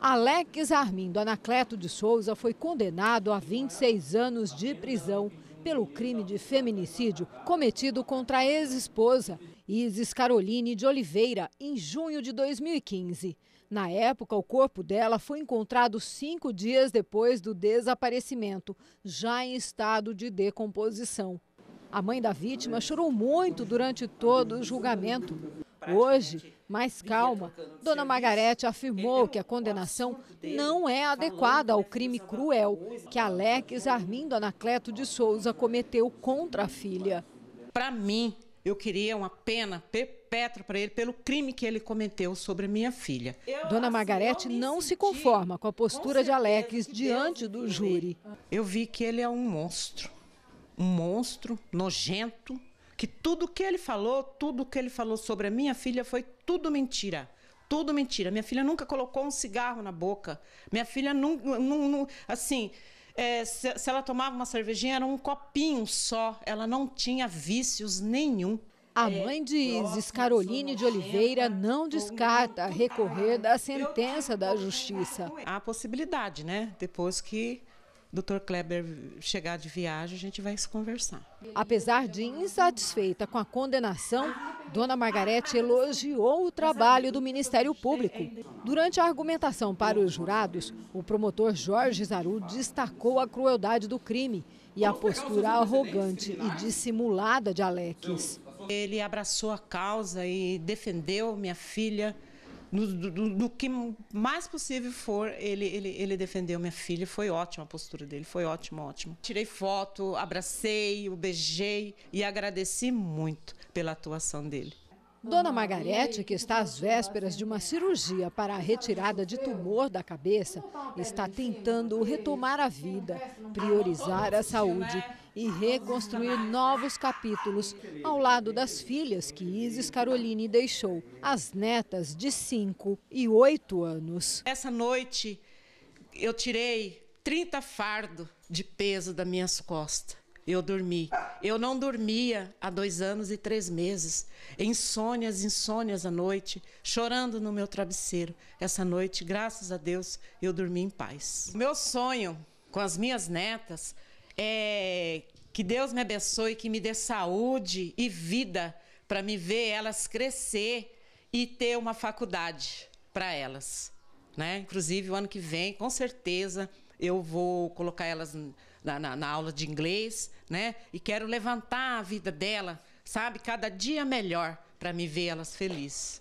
Alex Armindo Anacleto de Souza foi condenado a 26 anos de prisão pelo crime de feminicídio cometido contra a ex-esposa Isis Caroline de Oliveira em junho de 2015. Na época, o corpo dela foi encontrado cinco dias depois do desaparecimento, já em estado de decomposição. A mãe da vítima chorou muito durante todo o julgamento. Hoje, mais calma, Dona Margarete afirmou que a condenação não é adequada ao crime cruel que Alex Armindo Anacleto de Souza cometeu contra a filha. Para mim, eu queria uma pena perpétua para ele pelo crime que ele cometeu sobre minha filha. Dona assim, Margarete não se conforma com a postura de Alex diante do júri. Eu vi que ele é um monstro um monstro nojento, que tudo que ele falou, tudo que ele falou sobre a minha filha foi tudo mentira. Tudo mentira. Minha filha nunca colocou um cigarro na boca. Minha filha nunca. Assim, é, se, se ela tomava uma cervejinha, era um copinho só. Ela não tinha vícios nenhum. A é, mãe de Isis, Caroline de Oliveira, não descarta recorrer da sentença da justiça. Há possibilidade, né? Depois que Dr. Kleber chegar de viagem, a gente vai se conversar. Apesar de insatisfeita com a condenação, Dona Margarete elogiou o trabalho do Ministério Público. Durante a argumentação para os jurados, o promotor Jorge Zaru destacou a crueldade do crime e a postura arrogante e dissimulada de Alex. Ele abraçou a causa e defendeu minha filha no, do, do, que mais possível for, ele, ele, ele defendeu minha filha. Foi ótima a postura dele, foi ótimo, ótimo. Tirei foto, abracei, o beijei e agradeci muito pela atuação dele. Dona Margarete, que está às vésperas de uma cirurgia para a retirada de tumor da cabeça, está tentando retomar a vida, priorizar a saúde e reconstruir novos capítulos ao lado das filhas que Isis Caroline deixou, as netas de 5 e 8 anos. Essa noite eu tirei 30 fardos de peso das minhas costas eu dormi. Eu não dormia há dois anos e três meses, insônias, insônias à noite, chorando no meu travesseiro. Essa noite, graças a Deus, eu dormi em paz. Meu sonho com as minhas netas é que Deus me abençoe, que me dê saúde e vida para me ver elas crescer e ter uma faculdade para elas, né? Inclusive o ano que vem, com certeza eu vou colocar elas na, na, na aula de inglês, né? E quero levantar a vida dela, sabe? Cada dia melhor para me ver elas felizes.